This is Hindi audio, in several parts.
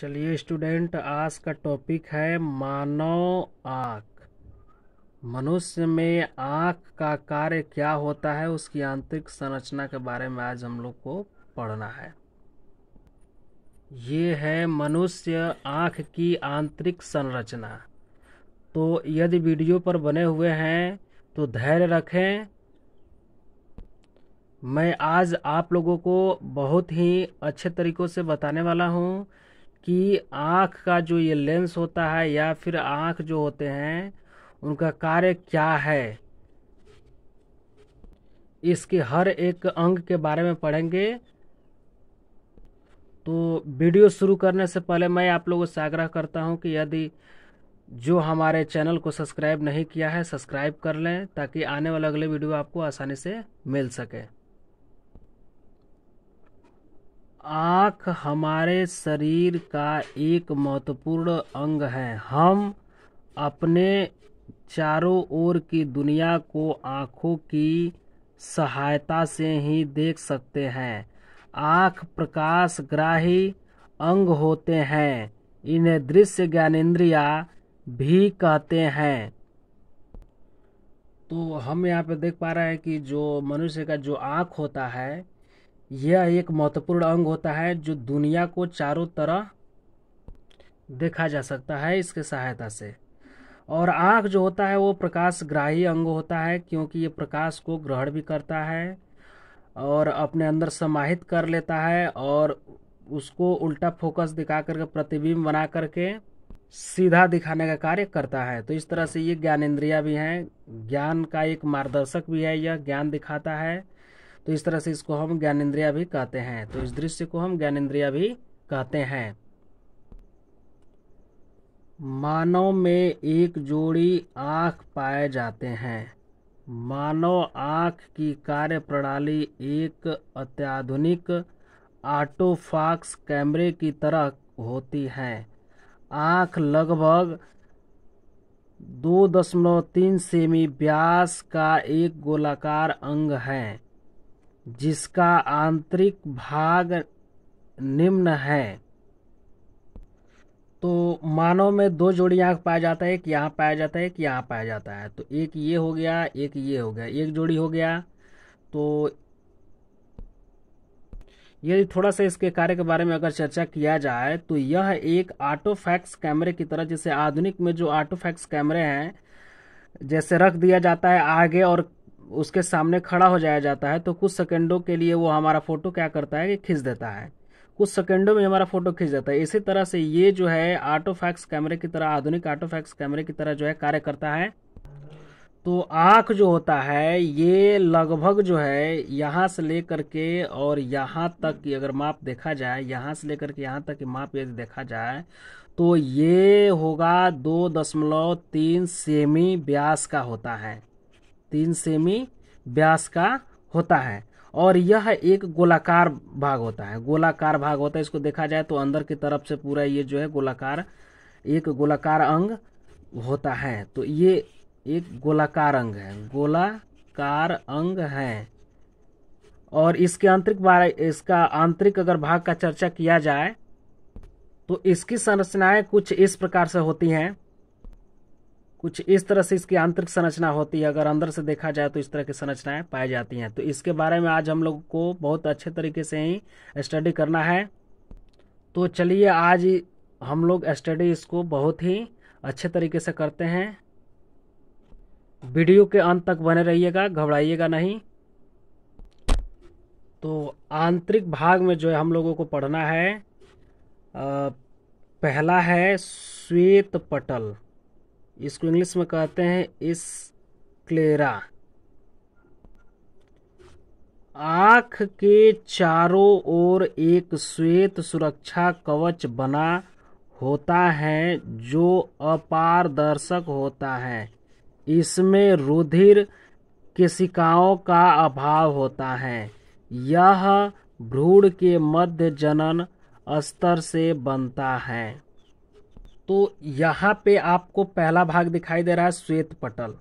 चलिए स्टूडेंट आज का टॉपिक है मानव आँख मनुष्य में आँख का कार्य क्या होता है उसकी आंतरिक संरचना के बारे में आज हम लोग को पढ़ना है ये है मनुष्य आँख की आंतरिक संरचना तो यदि वीडियो पर बने हुए हैं तो धैर्य रखें मैं आज आप लोगों को बहुत ही अच्छे तरीक़ों से बताने वाला हूँ कि आँख का जो ये लेंस होता है या फिर आँख जो होते हैं उनका कार्य क्या है इसके हर एक अंग के बारे में पढ़ेंगे तो वीडियो शुरू करने से पहले मैं आप लोगों से आग्रह करता हूं कि यदि जो हमारे चैनल को सब्सक्राइब नहीं किया है सब्सक्राइब कर लें ताकि आने वाले अगले वीडियो आपको आसानी से मिल सके आँख हमारे शरीर का एक महत्वपूर्ण अंग है हम अपने चारों ओर की दुनिया को आँखों की सहायता से ही देख सकते हैं आँख प्रकाश ग्राही अंग होते हैं इन्हें दृश्य ज्ञानेन्द्रिया भी कहते हैं तो हम यहाँ पे देख पा रहे हैं कि जो मनुष्य का जो आँख होता है यह एक महत्वपूर्ण अंग होता है जो दुनिया को चारों तरह देखा जा सकता है इसके सहायता से और आँख जो होता है वो प्रकाश ग्राही अंग होता है क्योंकि ये प्रकाश को ग्रहण भी करता है और अपने अंदर समाहित कर लेता है और उसको उल्टा फोकस दिखा करके प्रतिबिंब बना करके सीधा दिखाने का कार्य करता है तो इस तरह से ये ज्ञानेन्द्रिया भी हैं ज्ञान का एक मार्गदर्शक भी है यह ज्ञान दिखाता है तो इस तरह से इसको हम ज्ञानेन्द्रिया भी कहते हैं तो इस दृश्य को हम ज्ञानेन्द्रिया भी कहते हैं मानव में एक जोड़ी आँख पाए जाते हैं मानव आँख की कार्य प्रणाली एक अत्याधुनिक आटोफाक्स कैमरे की तरह होती है आँख लगभग दो दशमलव तीन सेमी व्यास का एक गोलाकार अंग है जिसका आंतरिक भाग निम्न है तो मानव में दो जोड़ी आँख पाया जाता है एक यहाँ पाया जाता है एक यहाँ पाया जाता है तो एक ये हो गया एक ये हो गया एक जोड़ी हो गया तो यदि थोड़ा सा इसके कार्य के बारे में अगर चर्चा किया जाए तो यह एक आटोफैक्स कैमरे की तरह जैसे आधुनिक में जो आटोफैक्स कैमरे हैं जैसे रख दिया जाता है आगे और उसके सामने खड़ा हो जाया जाता है तो कुछ सेकेंडों के लिए वो हमारा फ़ोटो क्या करता है कि खींच देता है कुछ सेकेंडों में हमारा फ़ोटो खींच जाता है इसी तरह से ये जो है आटोफैक्स कैमरे की तरह आधुनिक आटोफैक्स कैमरे की तरह जो है कार्य करता है तो आँख जो होता है ये लगभग जो है यहाँ से लेकर के और यहाँ तक की अगर माप देखा जाए यहाँ से लेकर के यहाँ तक की माप यदि देखा जाए तो ये होगा दो दशमलव तीन सेमी व्यास का होता है तीन सेमी व्यास का होता है और यह एक गोलाकार भाग होता है गोलाकार भाग होता है इसको देखा जाए तो अंदर की तरफ से पूरा ये जो है गोलाकार एक गोलाकार अंग होता है तो ये एक गोलाकार अंग है गोलाकार अंग है और इसके आंतरिक बारे इसका आंतरिक अगर भाग का चर्चा किया जाए तो इसकी संरचनाएं कुछ इस प्रकार से होती हैं कुछ इस तरह से इसकी आंतरिक संरचना होती है अगर अंदर से देखा जाए तो इस तरह की संरचनाएं पाई जाती हैं तो इसके बारे में आज हम लोग को बहुत अच्छे तरीके से ही स्टडी करना है तो चलिए आज हम लोग स्टडी इसको बहुत ही अच्छे तरीके से करते हैं वीडियो के अंत तक बने रहिएगा घबराइएगा नहीं तो आंतरिक भाग में जो है हम लोगों को पढ़ना है आ, पहला है श्वेत पटल इसको इंग्लिश में कहते हैं क्लेरा आँख के चारों ओर एक श्वेत सुरक्षा कवच बना होता है जो अपारदर्शक होता है इसमें रुधिर केशिकाओं का अभाव होता है यह भ्रूण के मध्य जनन स्तर से बनता है तो यहां पे आपको पहला भाग दिखाई दे रहा है श्वेत पटल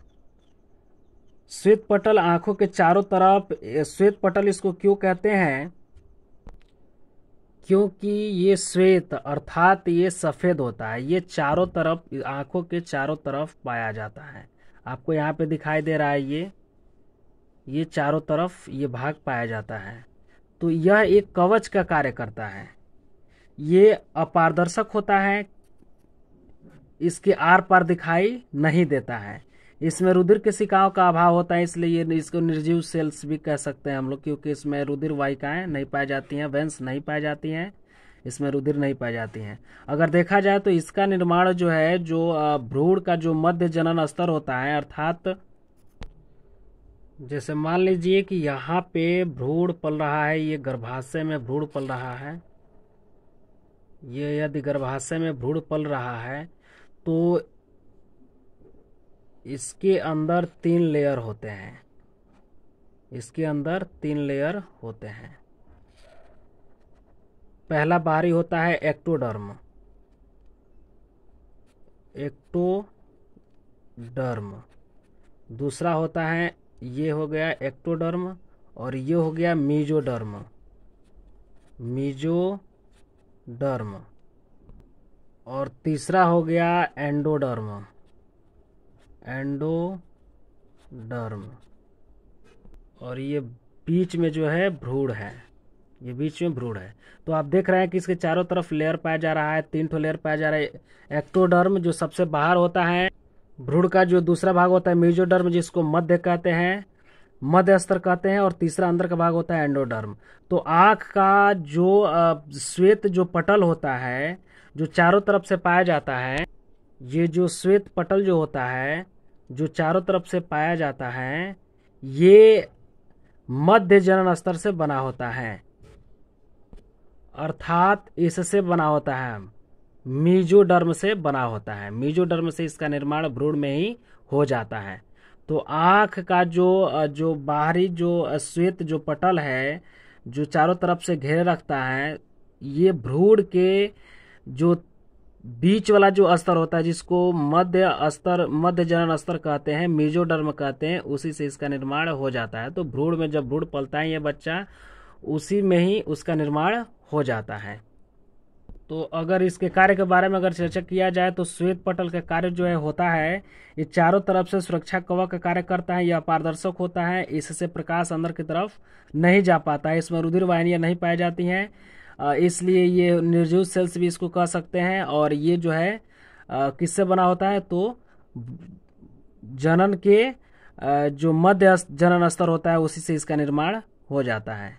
श्वेत पटल आंखों के चारों तरफ श्वेत पटल इसको क्यों कहते हैं क्योंकि ये श्वेत अर्थात ये सफ़ेद होता है ये चारों तरफ आंखों के चारों तरफ पाया जाता है आपको यहां पे दिखाई दे रहा है ये ये चारों तरफ ये भाग पाया जाता है तो यह एक कवच का कार्य करता है ये अपारदर्शक होता है इसके आर पार दिखाई नहीं देता है इसमें रुधिर के शिकाओं का अभाव होता है इसलिए ये इसको निर्जीव सेल्स भी कह सकते हैं हम लोग क्योंकि इसमें रुधिर वाहिकाएं नहीं पाई जाती हैं वेंस नहीं पाई जाती हैं इसमें रुधिर नहीं पाई जाती हैं अगर देखा जाए तो इसका निर्माण जो है जो भ्रूण का जो मध्य जनन स्तर होता है अर्थात जैसे मान लीजिए कि यहाँ पे भ्रूण पल रहा है ये गर्भाशय में भ्रूण पल रहा है ये यदि गर्भाशय में भ्रूण पल रहा है तो इसके अंदर तीन लेयर होते हैं इसके अंदर तीन लेयर होते हैं पहला बाहरी होता है एक्टोडर्म एक्टोडर्म दूसरा होता है ये हो गया एक्टोडर्म और ये हो गया मीजोडर्म मीजोडर्म और तीसरा हो गया एंडोडर्म एंडोडर्म और ये बीच में जो है भ्रूण है ये बीच में भ्रूण है तो आप देख रहे हैं कि इसके चारों तरफ लेयर पाया जा रहा है तीन ठो लेयर पाया जा रहा है एक्टोडर्म जो सबसे बाहर होता है भ्रूण का जो दूसरा भाग होता है म्यूजोडर्म जिसको मध्य कहते हैं मध्य स्तर कहते हैं और तीसरा अंदर का भाग होता है एंडोडर्म तो आंख का जो श्वेत जो पटल होता है जो चारों तरफ से पाया जाता है ये जो श्वेत पटल जो होता है जो चारों तरफ से पाया जाता है ये मध्य जनन स्तर से बना होता है अर्थात इससे बना होता है मीजोडर्म से बना होता है मीजोडर्म से इसका निर्माण भ्रूण में ही हो जाता है तो आंख का जो जो बाहरी जो श्वेत जो पटल है जो चारों तरफ से घेरे रखता है ये भ्रूण के जो बीच वाला जो स्तर होता है जिसको मध्य स्तर मध्य जनन स्तर कहते हैं मेजोडर्म कहते हैं उसी से इसका निर्माण हो जाता है तो भ्रूण में जब भ्रूण पलता है ये बच्चा उसी में ही उसका निर्माण हो जाता है तो अगर इसके कार्य के बारे में अगर चर्चा किया जाए तो श्वेत पटल का कार्य जो है होता है ये चारों तरफ से सुरक्षा कवक का कार्य करता है यह पारदर्शक होता है इससे प्रकाश अंदर की तरफ नहीं जा पाता है इसमें रुधिर वाहिनियाँ नहीं पाई जाती हैं इसलिए ये निर्जूस सेल्स भी इसको कह सकते हैं और ये जो है किससे बना होता है तो जनन के जो मध्य जनन स्तर होता है उसी से इसका निर्माण हो जाता है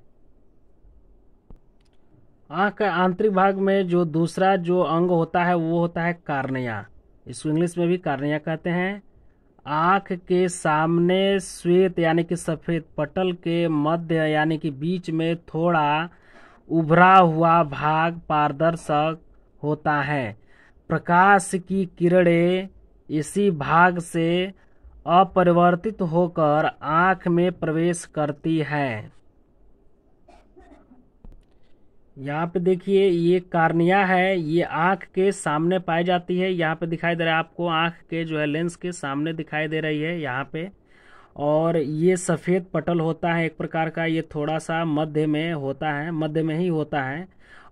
आँख का आंतरिक भाग में जो दूसरा जो अंग होता है वो होता है कार्निया इसको इंग्लिश में भी कार्निया कहते हैं आँख के सामने श्वेत यानी कि सफ़ेद पटल के मध्य यानी कि बीच में थोड़ा उभरा हुआ भाग पारदर्शक होता है प्रकाश की किरणें इसी भाग से अपरिवर्तित होकर आँख में प्रवेश करती है यहाँ पे देखिए ये कार्निया है ये आँख के सामने पाई जाती है यहाँ पे दिखाई दे रहा है आपको आँख के जो है लेंस के सामने दिखाई दे रही है यहाँ पे और ये सफ़ेद पटल होता है एक प्रकार का ये थोड़ा सा मध्य में होता है मध्य में ही होता है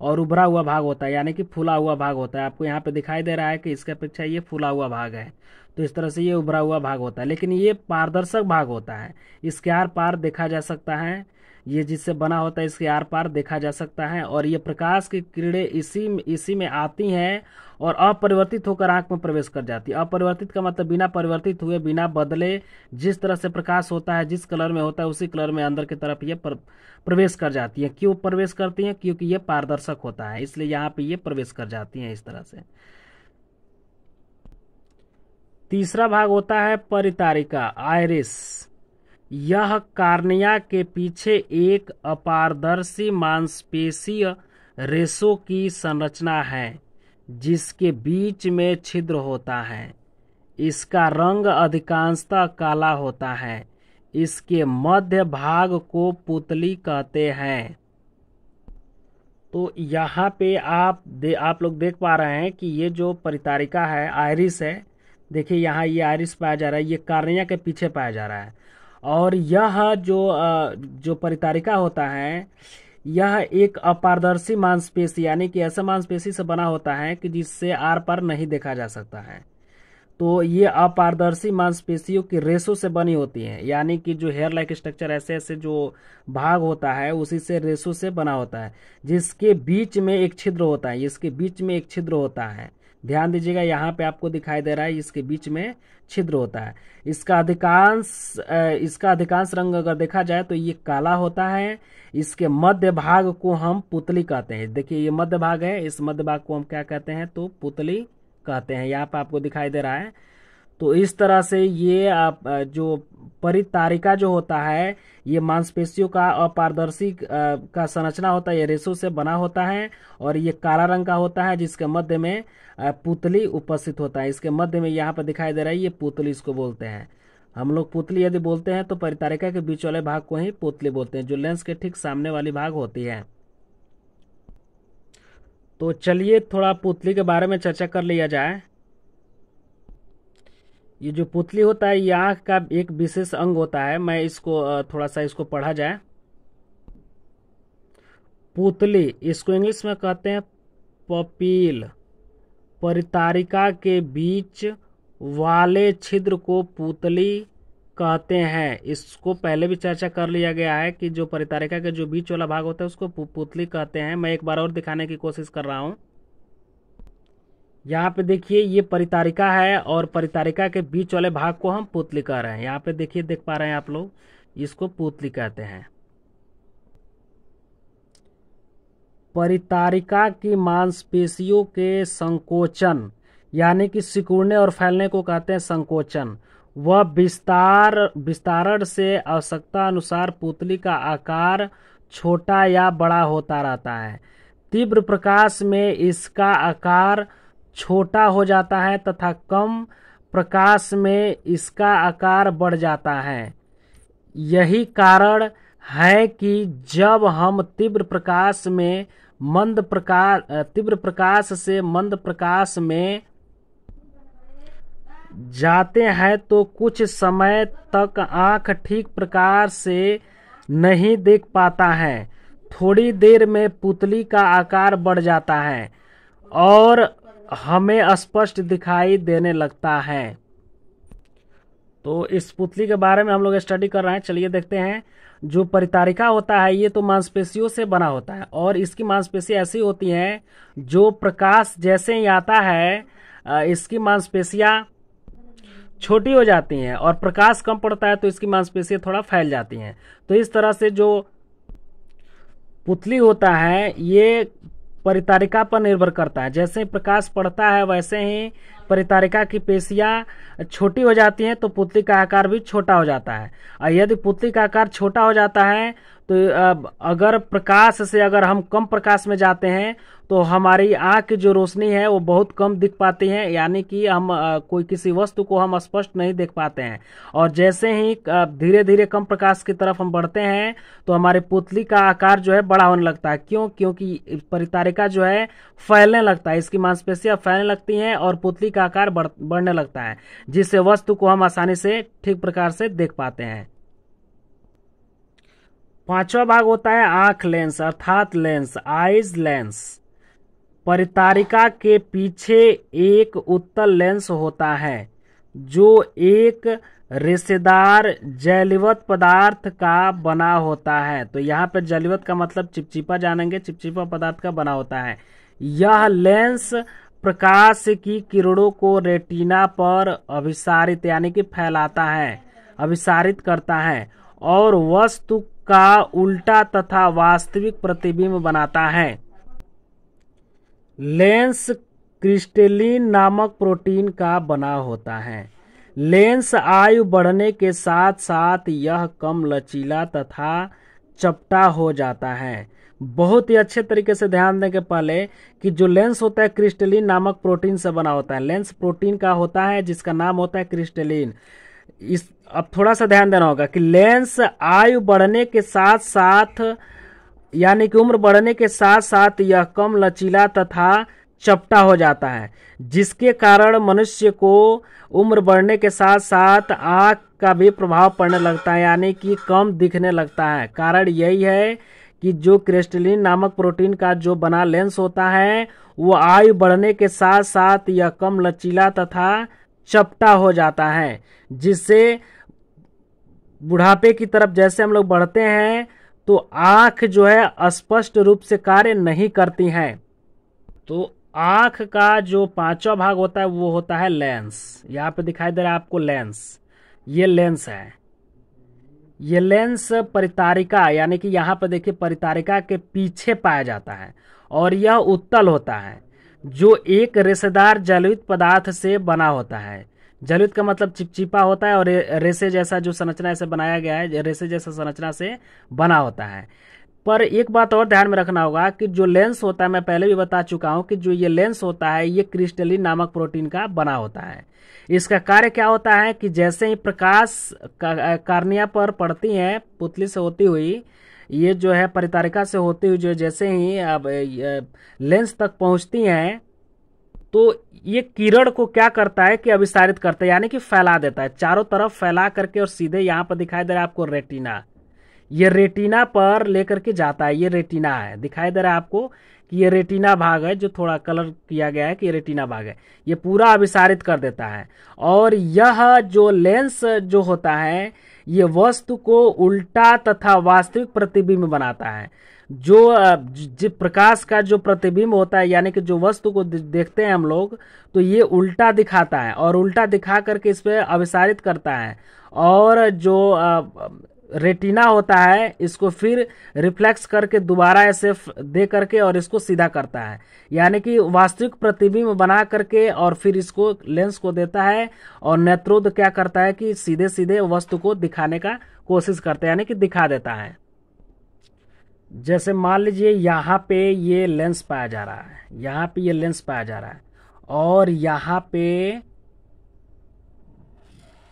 और उभरा हुआ भाग होता है यानी कि फूला हुआ भाग होता है आपको यहाँ पे दिखाई दे रहा है कि इसके अपेक्षा ये फूला हुआ भाग है तो इस तरह से ये उभरा हुआ भाग होता है लेकिन ये पारदर्शक भाग होता है इसके आर पार देखा जा सकता है ये जिससे बना होता है इसके आर पार देखा जा सकता है और ये प्रकाश की किरणें इसी इसी में आती हैं और अपरिवर्तित होकर आंख में प्रवेश कर जाती है अपरिवर्तित का मतलब बिना परिवर्तित हुए बिना बदले जिस तरह से प्रकाश होता है जिस कलर में होता है उसी कलर में अंदर की तरफ ये प्रवेश कर जाती है क्यों प्रवेश करती हैं क्योंकि ये पारदर्शक होता है इसलिए यहाँ पर ये प्रवेश कर जाती हैं इस तरह से तीसरा भाग होता है परितारिका आयरिस यह कार्निया के पीछे एक अपारदर्शी मांसपेशीय रेशों की संरचना है जिसके बीच में छिद्र होता है इसका रंग अधिकांशतः काला होता है इसके मध्य भाग को पुतली कहते हैं तो यहाँ पे आप दे आप लोग देख पा रहे हैं कि ये जो परितारिका है आयरिस है देखिए यहाँ ये आयरिस पाया जा रहा है ये कार्निया के पीछे पाया जा रहा है और यह जो जो परितारिका होता है यह एक अपारदर्शी मांसपेशी यानी कि ऐसा मांसपेशी से बना होता है कि जिससे आर पर नहीं देखा जा सकता है तो ये अपारदर्शी मांसपेशियों की रेशो से बनी होती है यानी कि जो हेयर लाइक स्ट्रक्चर ऐसे ऐसे जो भाग होता है उसी से रेशो से बना होता है जिसके बीच में एक छिद्र होता है इसके बीच में एक छिद्र होता है ध्यान दीजिएगा यहाँ पे आपको दिखाई दे रहा है इसके बीच में छिद्र होता है इसका अधिकांश इसका अधिकांश रंग अगर देखा जाए तो ये काला होता है इसके मध्य भाग को हम पुतली कहते हैं देखिए ये मध्य भाग है इस मध्य भाग को हम क्या कहते हैं तो पुतली कहते हैं यहाँ पे आपको दिखाई दे रहा है तो इस तरह से ये आप जो परितारिका जो होता है ये मांसपेशियों का अपारदर्शी का संरचना होता है ये रेशो से बना होता है और ये काला रंग का होता है जिसके मध्य में पुतली उपस्थित होता है इसके मध्य में यहाँ पर दिखाई दे रहा है ये पुतली इसको बोलते हैं हम लोग पुतली यदि बोलते हैं तो परितारिका के बीच वाले भाग को ही पुतली बोलते हैं जो लेंस के ठीक सामने वाली भाग होती है तो चलिए थोड़ा पुतली के बारे में चर्चा कर लिया जाए ये जो पुतली होता है ये आँख का एक विशेष अंग होता है मैं इसको थोड़ा सा इसको पढ़ा जाए पुतली इसको इंग्लिश में कहते हैं पपील परितारिका के बीच वाले छिद्र को पुतली कहते हैं इसको पहले भी चर्चा कर लिया गया है कि जो परितारिका के जो बीच वाला भाग होता है उसको पुतली कहते हैं मैं एक बार और दिखाने की कोशिश कर रहा हूँ यहाँ पे देखिए ये परितारिका है और परितारिका के बीच वाले भाग को हम पुतली कह रहे हैं यहाँ पे देखिए देख पा रहे हैं आप लोग इसको पुतली कहते हैं परितारिका की मांसपेशियों के संकोचन यानी कि सिकुड़ने और फैलने को कहते हैं संकोचन वह विस्तार विस्तारण से आवश्यकता अनुसार पुतली का आकार छोटा या बड़ा होता रहता है तीव्र प्रकाश में इसका आकार छोटा हो जाता है तथा कम प्रकाश में इसका आकार बढ़ जाता है यही कारण है कि जब हम तीव्र प्रकाश में मंद प्रकाश तीव्र प्रकाश से मंद प्रकाश में जाते हैं तो कुछ समय तक आँख ठीक प्रकार से नहीं देख पाता है थोड़ी देर में पुतली का आकार बढ़ जाता है और हमें स्पष्ट दिखाई देने लगता है तो इस पुतली के बारे में हम लोग स्टडी कर रहे हैं चलिए देखते हैं जो परितारिका होता है ये तो मांसपेशियों से बना होता है और इसकी मांसपेशी ऐसी होती हैं जो प्रकाश जैसे ही आता है इसकी मांसपेशियां छोटी हो जाती हैं और प्रकाश कम पड़ता है तो इसकी मांसपेशियां थोड़ा फैल जाती हैं तो इस तरह से जो पुतली होता है ये परितारिका पर निर्भर करता है जैसे प्रकाश पड़ता है वैसे ही परितारिका की पेशियां छोटी हो जाती हैं तो पुतली का आकार भी छोटा हो जाता है और यदि पुतली का आकार छोटा हो जाता है तो अगर प्रकाश से अगर हम कम प्रकाश में जाते हैं तो हमारी आँख की जो रोशनी है वो बहुत कम दिख पाती है यानी कि हम कोई किसी वस्तु को हम स्पष्ट नहीं देख पाते हैं और जैसे ही धीरे धीरे कम प्रकाश की तरफ हम बढ़ते हैं तो हमारे पुतली का आकार जो है बड़ा होने लगता है क्यों क्योंकि परितारिका जो है फैलने लगता है इसकी मांसपेशियां फैलने लगती हैं और पुतली का आकार बढ़ने लगता है जिससे वस्तु को हम आसानी से ठीक प्रकार से देख पाते हैं पांचवा भाग होता है आंख लेंस अर्थात लेंस आइज लेंस परितारिका के पीछे एक उत्तल लेंस होता है जो एक रेशेदार जैलिवत पदार्थ का बना होता है तो यहाँ पर जैलिवत का मतलब चिपचिपा जानेंगे चिपचिपा पदार्थ का बना होता है यह लेंस प्रकाश की किरणों को रेटिना पर अभिसारित यानी कि फैलाता है अभिसारित करता है और वस्तु का उल्टा तथा वास्तविक प्रतिबिंब बनाता है लेंस क्रिस्टेलिन नामक प्रोटीन का बना होता है लेंस आयु बढ़ने के साथ साथ यह कम लचीला तथा चपटा हो जाता है बहुत ही अच्छे तरीके से ध्यान दें के पहले कि जो लेंस होता है क्रिस्टलिन नामक प्रोटीन से बना होता है लेंस प्रोटीन का होता है जिसका नाम होता है क्रिस्टलिन इस अब थोड़ा सा ध्यान देना होगा कि लेंस आयु बढ़ने के साथ साथ यानी कि उम्र बढ़ने के साथ साथ यह कम लचीला तथा चपटा हो जाता है जिसके कारण मनुष्य को उम्र बढ़ने के साथ साथ आँख का भी प्रभाव पड़ने लगता है यानी कि कम दिखने लगता है कारण यही है कि जो क्रिस्टलिन नामक प्रोटीन का जो बना लेंस होता है वो आयु बढ़ने के साथ साथ यह कम लचीला तथा चपटा हो जाता है जिससे बुढ़ापे की तरफ जैसे हम लोग बढ़ते हैं तो आंख जो है स्पष्ट रूप से कार्य नहीं करती हैं तो आंख का जो पांचवा भाग होता है वो होता है लेंस यहाँ पे दिखाई दे रहा है आपको लेंस ये लेंस है ये लेंस परितारिका यानी कि यहाँ पर देखिए परितारिका के पीछे पाया जाता है और यह उत्तल होता है जो एक रेसेदार जलयुक्त पदार्थ से बना होता है जलयुक्त का मतलब चिपचिपा होता है और रेसे जैसा जो संरचना से बनाया गया है रेसे जैसा संरचना से बना होता है पर एक बात और ध्यान में रखना होगा कि जो लेंस होता है मैं पहले भी बता चुका हूं कि जो ये लेंस होता है ये क्रिस्टलिन नामक प्रोटीन का बना होता है इसका कार्य क्या होता है कि जैसे ही प्रकाश का, कार्निया पर पड़ती है पुतली से होती हुई ये जो है परितारिका से होते हुए जो जैसे ही अब लेंस तक पहुंचती हैं तो ये किरण को क्या करता है कि अभिसारित करता है यानी कि फैला देता है चारों तरफ फैला करके और सीधे यहाँ पर दिखाई दे रहा है आपको रेटिना ये रेटिना पर लेकर के जाता है ये रेटिना है दिखाई दे रहा है आपको कि ये रेटिना भाग है जो थोड़ा कलर किया गया है कि ये रेटिना भाग है ये पूरा अभिसारित कर देता है और यह जो लेंस जो होता है ये वस्तु को उल्टा तथा वास्तविक प्रतिबिंब बनाता है जो जिस प्रकाश का जो प्रतिबिंब होता है यानी कि जो वस्तु को देखते हैं हम लोग तो ये उल्टा दिखाता है और उल्टा दिखा करके इस पर अभिसारित करता है और जो रेटिना होता है इसको फिर रिफ्लेक्स करके दोबारा ऐसे दे करके और इसको सीधा करता है यानी कि वास्तविक प्रतिबिंब बना करके और फिर इसको लेंस को देता है और नेत्रोद क्या करता है कि सीधे सीधे वस्तु को दिखाने का कोशिश करता है यानी कि दिखा देता है जैसे मान लीजिए यहाँ पे ये लेंस पाया जा रहा है यहाँ पे ये लेंस पाया जा रहा है और यहाँ पे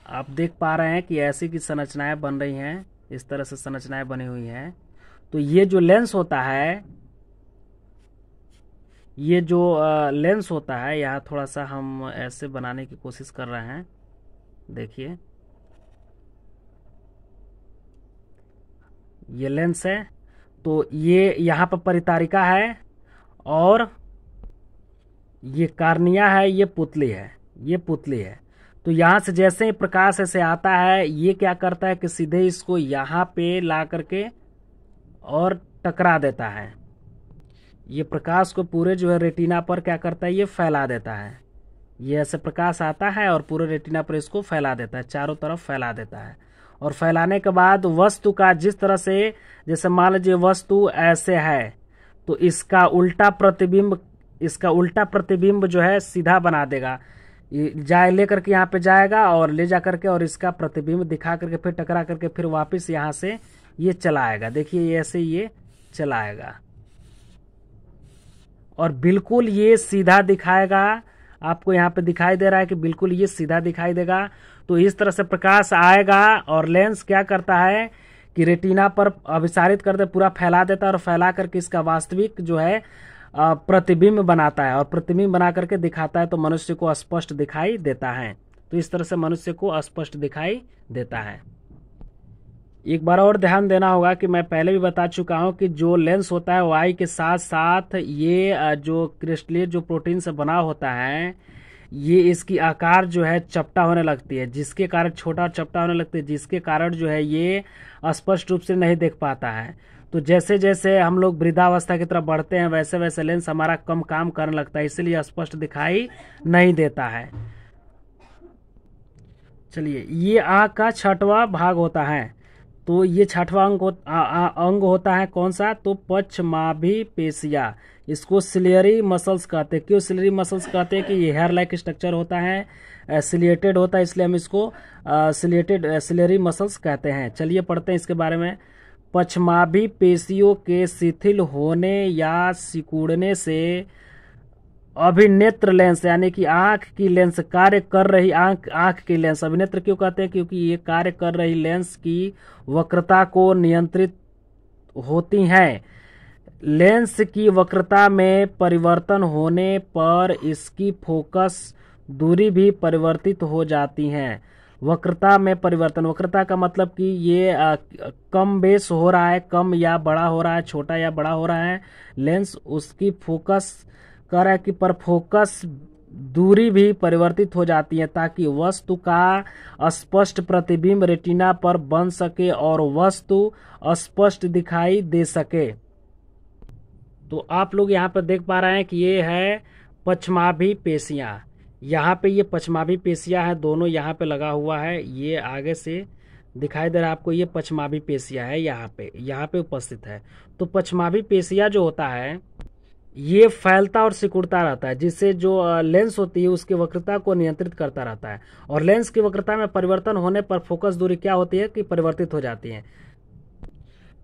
आप देख पा रहे हैं कि ऐसी की संरचनाएं बन रही हैं इस तरह से संरचनाएं बनी हुई हैं तो ये जो लेंस होता है ये जो लेंस होता है यहाँ थोड़ा सा हम ऐसे बनाने की कोशिश कर रहे हैं देखिए ये लेंस है तो ये यहाँ पर परितारिका है और ये कार्निया है ये पुतली है ये पुतली है तो यहाँ से जैसे ही प्रकाश ऐसे आता है ये क्या करता है कि सीधे इसको यहाँ पे ला करके और टकरा देता है ये प्रकाश को पूरे जो है रेटिना पर क्या करता है ये फैला देता है ये ऐसे प्रकाश आता है और पूरे रेटिना पर इसको फैला देता है चारों तरफ फैला देता है और फैलाने के बाद वस्तु का जिस तरह से जैसे मान लीजिए वस्तु ऐसे है तो इसका उल्टा प्रतिबिंब इसका उल्टा प्रतिबिंब जो है सीधा बना देगा जाए ले करके यहाँ पे जाएगा और ले जा करके और इसका प्रतिबिंब दिखा करके फिर टकरा करके फिर वापस यहाँ से ये चला आएगा देखिए ऐसे ये चला आएगा और बिल्कुल ये सीधा दिखाएगा आपको यहाँ पे दिखाई दे रहा है कि बिल्कुल ये सीधा दिखाई देगा तो इस तरह से प्रकाश आएगा और लेंस क्या करता है कि रेटिना पर अभिसारित करते पूरा फैला देता है और फैला करके इसका वास्तविक जो है प्रतिबिंब बनाता है और प्रतिबिंब बना करके दिखाता है तो मनुष्य को स्पष्ट दिखाई देता है तो इस तरह से मनुष्य को स्पष्ट दिखाई देता है एक बार और ध्यान देना होगा कि मैं पहले भी बता चुका हूं कि जो लेंस होता है वाई के साथ साथ ये जो क्रिस्टलेट जो प्रोटीन से बना होता है ये इसकी आकार जो है चपटा होने लगती है जिसके कारण छोटा और चपटा होने लगती है जिसके कारण जो है ये स्पष्ट रूप से नहीं देख पाता है तो जैसे जैसे हम लोग वृद्धावस्था की तरफ बढ़ते हैं वैसे वैसे लेंस हमारा कम काम करने लगता है इसलिए स्पष्ट दिखाई नहीं देता है चलिए ये आँख का छठवा भाग होता है तो ये छठवा अंग हो, अंग होता है कौन सा तो पक्षमाभी पेशिया इसको सिलियरी मसल्स कहते हैं क्यों सिलियरी मसल्स कहते हैं कि ये हेयर लाइक स्ट्रक्चर होता है सिलिएटेड होता है इसलिए हम इसको सिलिएटेड सिलियरी मसल्स कहते हैं चलिए पढ़ते हैं इसके बारे में पछमाभी पेशियों के शिथिल होने या सिकुड़ने से अभिनेत्र लेंस यानी कि आंख की लेंस कार्य कर रही आंख आंख की लेंस अभिनेत्र क्यों कहते हैं क्योंकि ये कार्य कर रही लेंस की वक्रता को नियंत्रित होती हैं लेंस की वक्रता में परिवर्तन होने पर इसकी फोकस दूरी भी परिवर्तित हो जाती हैं वक्रता में परिवर्तन वक्रता का मतलब कि ये आ, कम बेस हो रहा है कम या बड़ा हो रहा है छोटा या बड़ा हो रहा है लेंस उसकी फोकस कर है कि पर फोकस दूरी भी परिवर्तित हो जाती है ताकि वस्तु का स्पष्ट प्रतिबिंब रेटिना पर बन सके और वस्तु स्पष्ट दिखाई दे सके तो आप लोग यहाँ पर देख पा रहे हैं कि ये है पछमाभी पेशियाँ यहाँ पे ये पचमावी पेशिया है दोनों यहाँ पे लगा हुआ है ये आगे से दिखाई दे रहा है आपको ये पचमावी पेशिया है यहाँ पे यहाँ पे उपस्थित है तो पचमावी पेशिया जो होता है ये फैलता और सिकुड़ता रहता है जिससे जो लेंस होती है उसकी वक्रता को नियंत्रित करता रहता है और लेंस की वक्रता में परिवर्तन होने पर फोकस दूरी क्या होती है कि परिवर्तित हो जाती है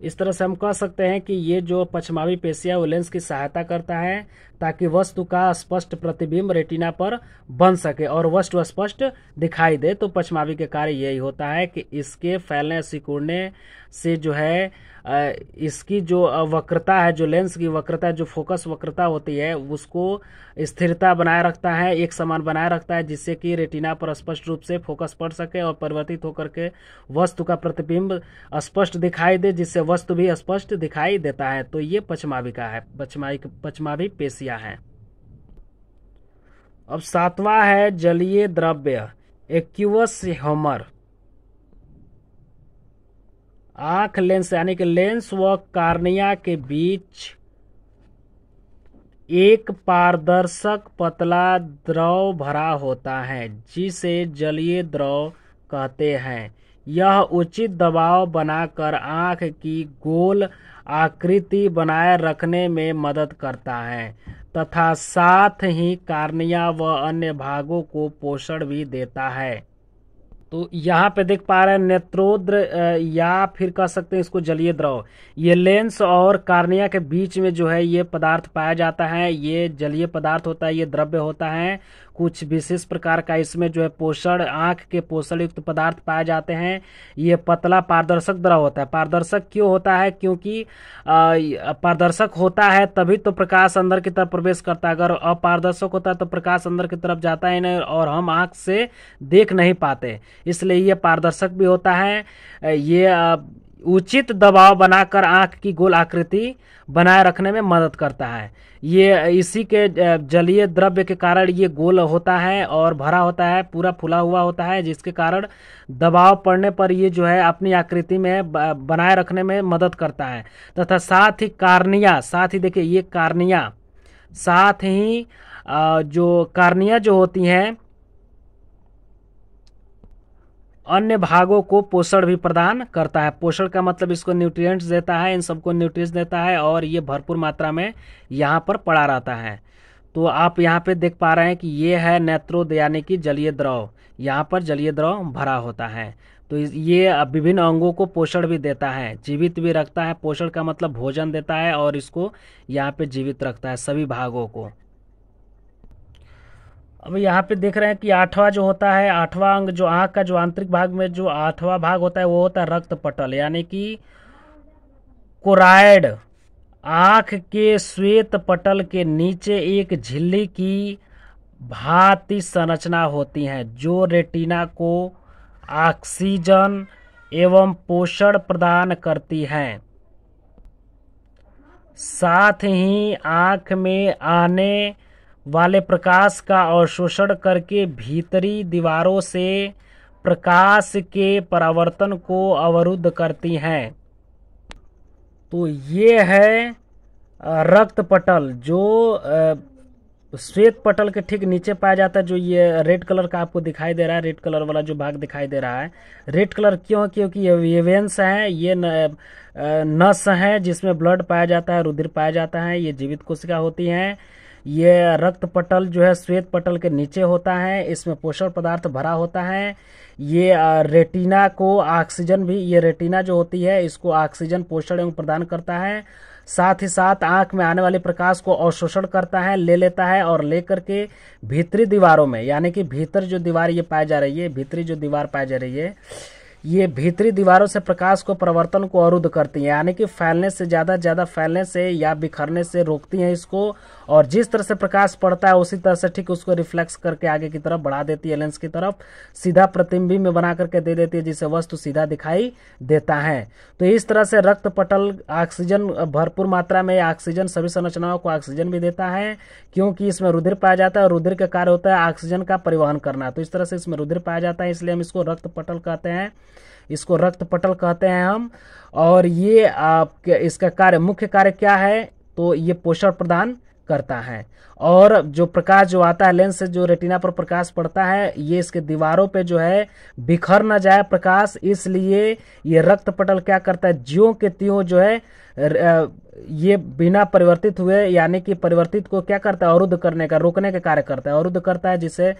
इस तरह से हम कह सकते हैं कि ये जो पछमावी पेशिया वो लेंस की सहायता करता है ताकि वस्तु का स्पष्ट प्रतिबिंब रेटिना पर बन सके और वस्तु स्पष्ट दिखाई दे तो पछमावी के कार्य यही होता है कि इसके फैलने सिकुड़ने से जो है इसकी जो वक्रता है जो लेंस की वक्रता जो फोकस वक्रता होती है उसको स्थिरता बनाए रखता है एक समान बनाए रखता है जिससे कि रेटिना पर स्पष्ट रूप से फोकस पड़ सके और परिवर्तित होकर के वस्तु का प्रतिबिंब स्पष्ट दिखाई दे जिससे वस्तु भी स्पष्ट दिखाई देता है तो ये पचमाविका है पचमाविक पचमावी पेशिया है अब सातवां है जलीय द्रव्य एक्यूवस हमर आंख लेंस यानी कि लेंस व कार्निया के बीच एक पारदर्शक पतला द्रव भरा होता है जिसे जलीय द्रव कहते हैं यह उचित दबाव बनाकर आँख की गोल आकृति बनाए रखने में मदद करता है तथा साथ ही कार्निया व अन्य भागों को पोषण भी देता है तो यहाँ पे देख पा रहे हैं नेत्रोद्र या फिर कह सकते हैं इसको जलीय द्रव ये लेंस और कार्निया के बीच में जो है ये पदार्थ पाया जाता है ये जलीय पदार्थ होता है ये द्रव्य होता है कुछ विशेष प्रकार का इसमें जो है पोषण आँख के पोषण युक्त पदार्थ पाए जाते हैं ये पतला पारदर्शक द्रव होता है पारदर्शक क्यों होता है क्योंकि पारदर्शक होता है तभी तो प्रकाश अंदर की तरफ प्रवेश करता है अगर अपारदर्शक होता है तो प्रकाश अंदर की तरफ जाता ही नहीं और हम आँख से देख नहीं पाते इसलिए ये पारदर्शक भी होता है ये उचित दबाव बनाकर आंख की गोल आकृति बनाए रखने में मदद करता है ये इसी के जलीय द्रव्य के कारण ये गोल होता है और भरा होता है पूरा फुला हुआ होता है जिसके कारण दबाव पड़ने पर ये जो है अपनी आकृति में बनाए रखने में मदद करता है तथा साथ ही कार्निया साथ ही देखिए ये कार्निया साथ ही जो कार्निया जो होती हैं अन्य भागों को पोषण भी प्रदान करता है पोषण का मतलब इसको न्यूट्रिएंट्स देता है इन सबको न्यूट्रिएंट्स देता है और ये भरपूर मात्रा में यहाँ पर पड़ा रहता है तो आप यहाँ पे देख पा रहे हैं कि ये है नेत्रोद यानी कि जलीय द्रव यहाँ पर जलीय द्रव भरा होता है तो ये विभिन्न अंगों को पोषण भी देता है जीवित भी रखता है पोषण का मतलब भोजन देता है और इसको यहाँ पे जीवित रखता है सभी भागों को अब यहाँ पे देख रहे हैं कि आठवां जो होता है आठवां अंग जो आँख का जो आंतरिक भाग में जो आठवां भाग होता है वो होता है रक्त पटल यानी कि कोराइड आँख के श्वेत पटल के नीचे एक झिल्ली की भांति संरचना होती है जो रेटिना को ऑक्सीजन एवं पोषण प्रदान करती है साथ ही आँख में आने वाले प्रकाश का अवशोषण करके भीतरी दीवारों से प्रकाश के परावर्तन को अवरुद्ध करती हैं तो ये है रक्त पटल जो श्वेत पटल के ठीक नीचे पाया जाता है जो ये रेड कलर का आपको दिखाई दे रहा है रेड कलर वाला जो भाग दिखाई दे रहा है रेड कलर क्यों क्योंकि ये वेवेंस है ये नस है जिसमें ब्लड पाया जाता है रुधिर पाया जाता है ये जीवित कोशिका होती हैं ये रक्त पटल जो है श्वेत पटल के नीचे होता है इसमें पोषण पदार्थ भरा होता है ये रेटिना को ऑक्सीजन भी ये रेटिना जो होती है इसको ऑक्सीजन पोषण एवं प्रदान करता है साथ ही साथ आंख में आने वाले प्रकाश को अवशोषण करता है ले लेता है और लेकर के भीतरी दीवारों में यानी कि भीतर जो दीवार ये पाई जा रही है भीतरी जो दीवार पाई जा रही है ये भीतरी दीवारों से प्रकाश को प्रवर्तन को अवरुद्ध करती हैं यानी कि फैलने से ज़्यादा ज़्यादा फैलने से या बिखरने से रोकती हैं इसको और जिस तरह से प्रकाश पड़ता है उसी तरह से ठीक उसको रिफ्लेक्स करके आगे की तरफ बढ़ा देती है लेंस की तरफ सीधा प्रतिबिंब में बना करके दे देती है जिससे वस्तु सीधा दिखाई देता है तो इस तरह से रक्त पटल ऑक्सीजन भरपूर मात्रा में ऑक्सीजन सभी संरचनाओं को ऑक्सीजन भी देता है क्योंकि इसमें रुधिर पाया जाता है और रुधिर का कार्य होता है ऑक्सीजन का परिवहन करना तो इस तरह से इसमें रुधिर पाया जाता है इसलिए हम इसको रक्त पटल कहते हैं इसको रक्त पटल कहते हैं हम और ये आपके इसका कार्य मुख्य कार्य क्या है तो ये पोषण प्रदान करता है और जो प्रकाश जो आता है लेंस से जो रेटिना पर प्रकाश पड़ता है ये इसके दीवारों पे जो है बिखर ना जाए प्रकाश इसलिए ये रक्त पटल क्या करता है ज्यो के त्यों जो है ये बिना परिवर्तित हुए यानी कि परिवर्तित को क्या करता है अरुद्ध करने का रोकने का कार्य करता है अरुद्ध करता है जिससे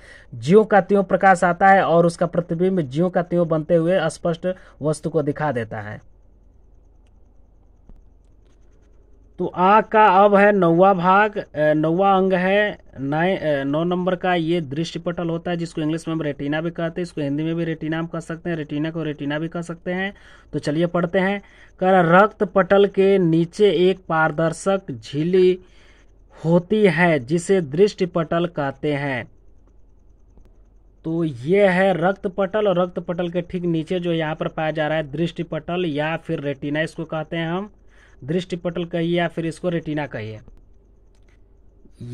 ज्यो का त्यों प्रकाश आता है और उसका प्रतिबिंब ज्यो का त्यों बनते हुए स्पष्ट वस्तु को दिखा देता है तो आ का अब है नौवा भाग नौवा अंग है नए नौ नंबर का ये दृश्य पटल होता है जिसको इंग्लिश में हम रेटिना भी कहते हैं इसको हिंदी में भी रेटिना हम कह सकते हैं रेटिना को रेटिना भी कह सकते हैं तो चलिए पढ़ते हैं कर रक्त पटल के नीचे एक पारदर्शक झिली होती है जिसे दृष्टि पटल कहते हैं तो ये है रक्त पटल और रक्त पटल के ठीक नीचे जो यहाँ पर पाया जा रहा है दृष्टि पटल या फिर रेटिना इसको कहते हैं हम दृष्टिपटल कहिए या फिर इसको रेटिना कहिए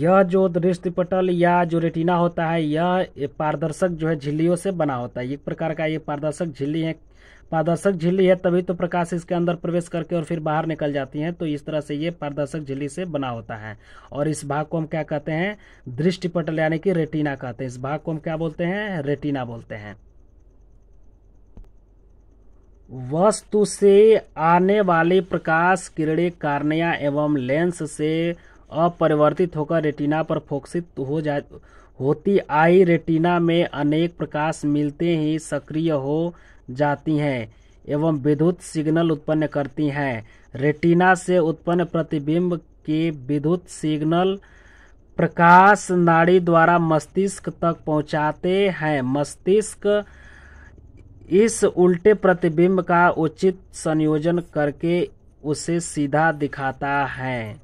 यह जो दृष्टिपटल या जो रेटिना होता है यह पारदर्शक जो है झिल्लियों से बना होता है एक प्रकार का ये पारदर्शक झिल्ली है पारदर्शक झिल्ली है तभी तो प्रकाश इसके अंदर प्रवेश करके और फिर बाहर निकल जाती है तो इस तरह से ये पारदर्शक झिल्ली से बना होता है और इस भाग को हम क्या कहते हैं दृष्टिपटल यानी कि रेटिना कहते हैं इस भाग को हम क्या बोलते हैं रेटिना बोलते हैं वस्तु से आने वाले प्रकाश किरणें कार्निया एवं लेंस से अपरिवर्तित होकर रेटिना पर फोकसित हो जा होती आई रेटिना में अनेक प्रकाश मिलते ही सक्रिय हो जाती हैं एवं विद्युत सिग्नल उत्पन्न करती हैं रेटिना से उत्पन्न प्रतिबिंब के विद्युत सिग्नल प्रकाश नाड़ी द्वारा मस्तिष्क तक पहुंचाते हैं मस्तिष्क इस उल्टे प्रतिबिंब का उचित संयोजन करके उसे सीधा दिखाता है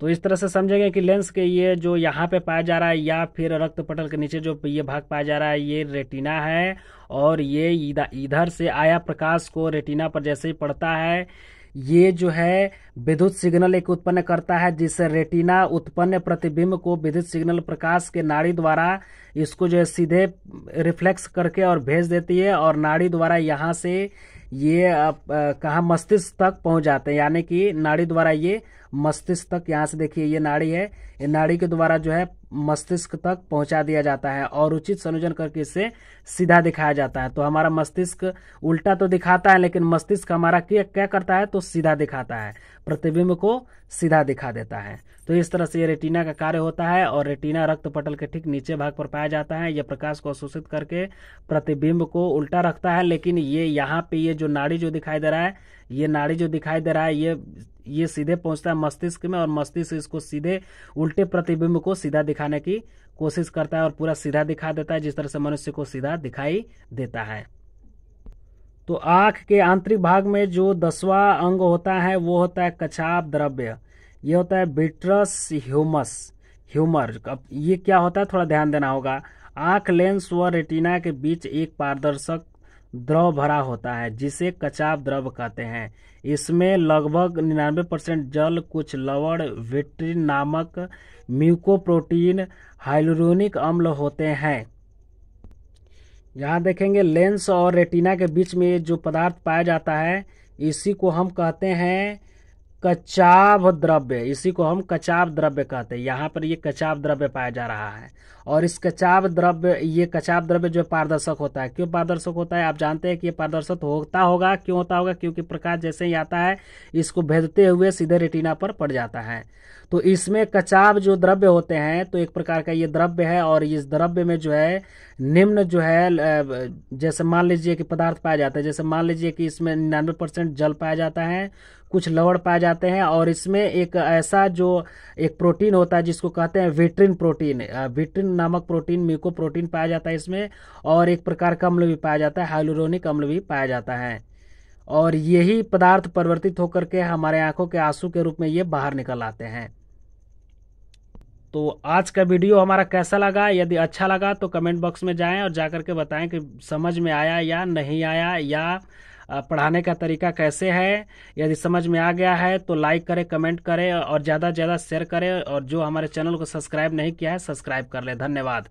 तो इस तरह से समझेंगे कि लेंस के ये जो यहाँ पे पाया जा रहा है या फिर रक्त पटल के नीचे जो ये भाग पाया जा रहा है ये रेटिना है और ये इधर से आया प्रकाश को रेटिना पर जैसे ही पड़ता है ये जो है विद्युत सिग्नल एक उत्पन्न करता है जिससे रेटिना उत्पन्न प्रतिबिंब को विद्युत सिग्नल प्रकाश के नाड़ी द्वारा इसको जो है सीधे रिफ्लेक्स करके और भेज देती है और नाड़ी द्वारा यहाँ से ये कहाँ मस्तिष्क तक पहुँच जाते हैं यानी कि नाड़ी द्वारा ये मस्तिष्क तक यहाँ से देखिए ये नाड़ी है ये नाड़ी के द्वारा जो है मस्तिष्क तक पहुंचा दिया जाता है और उचित संयोजन करके इसे सीधा दिखाया जाता है तो हमारा मस्तिष्क उल्टा तो दिखाता है लेकिन मस्तिष्क हमारा क्या क्या करता है तो सीधा दिखाता है प्रतिबिंब को सीधा दिखा देता है तो इस तरह से ये रेटिना का कार्य होता है और रेटिना रक्त पटल के ठीक नीचे भाग पर पाया जाता है यह प्रकाश को अवशोषित करके प्रतिबिंब को उल्टा रखता है लेकिन ये यहाँ पे ये जो नाड़ी जो दिखाई दे रहा है ये नाड़ी जो दिखाई दे रहा है ये ये सीधे पहुंचता है मस्तिष्क में और मस्तिष्क इसको सीधे उल्टे प्रतिबिंब को सीधा दिखाने की कोशिश करता है और पूरा सीधा दिखा देता है जिस तरह से मनुष्य को सीधा दिखाई देता है तो आंख के आंतरिक भाग में जो दसवा अंग होता है वो होता है कछाप द्रव्य ये होता है बिट्रस ह्यूमस ह्यूमर ये क्या होता है थोड़ा ध्यान देना होगा आंख लेंस व रेटिना के बीच एक पारदर्शक द्रव भरा होता है जिसे कचाव द्रव कहते हैं इसमें लगभग निन्यानवे परसेंट जल कुछ लवण विट्रिन नामक म्यूकोप्रोटीन हाइलोरोनिक अम्ल होते हैं यहाँ देखेंगे लेंस और रेटिना के बीच में जो पदार्थ पाया जाता है इसी को हम कहते हैं कचाव द्रव्य इसी को हम कचाव द्रव्य कहते हैं यहाँ पर ये कचाव द्रव्य पाया जा रहा है और इस कचाव द्रव्य ये कचाव द्रव्य जो पारदर्शक होता है क्यों पारदर्शक होता है आप जानते हैं कि ये पारदर्शक तो होता होगा क्यों होता होगा क्योंकि प्रकाश जैसे ही आता है इसको भेजते हुए सीधे रेटिना पर पड़ जाता है तो इसमें कचाव जो द्रव्य होते हैं तो एक प्रकार का ये द्रव्य है और इस द्रव्य में जो है निम्न जो है जैसे मान लीजिए कि पदार्थ पाया जाता है जैसे मान लीजिए कि इसमें निन्यानवे परसेंट जल पाया जाता है कुछ लवण पाए जाते हैं और इसमें एक ऐसा जो एक प्रोटीन होता है जिसको कहते हैं विट्रिन प्रोटीन विट्रिन नामक प्रोटीन म्यूको प्रोटीन पाया जाता है इसमें और एक प्रकार का अम्ल भी पाया जाता है हाइलोरोनिक अम्ल भी पाया जाता है और यही पदार्थ परिवर्तित होकर के हमारे आंखों के आंसू के रूप में ये बाहर निकल आते हैं तो आज का वीडियो हमारा कैसा लगा यदि अच्छा लगा तो कमेंट बॉक्स में जाएं और जाकर के बताएं कि समझ में आया या नहीं आया या पढ़ाने का तरीका कैसे है यदि समझ में आ गया है तो लाइक करें कमेंट करें और ज़्यादा से ज़्यादा शेयर करें और जो हमारे चैनल को सब्सक्राइब नहीं किया है सब्सक्राइब कर लें धन्यवाद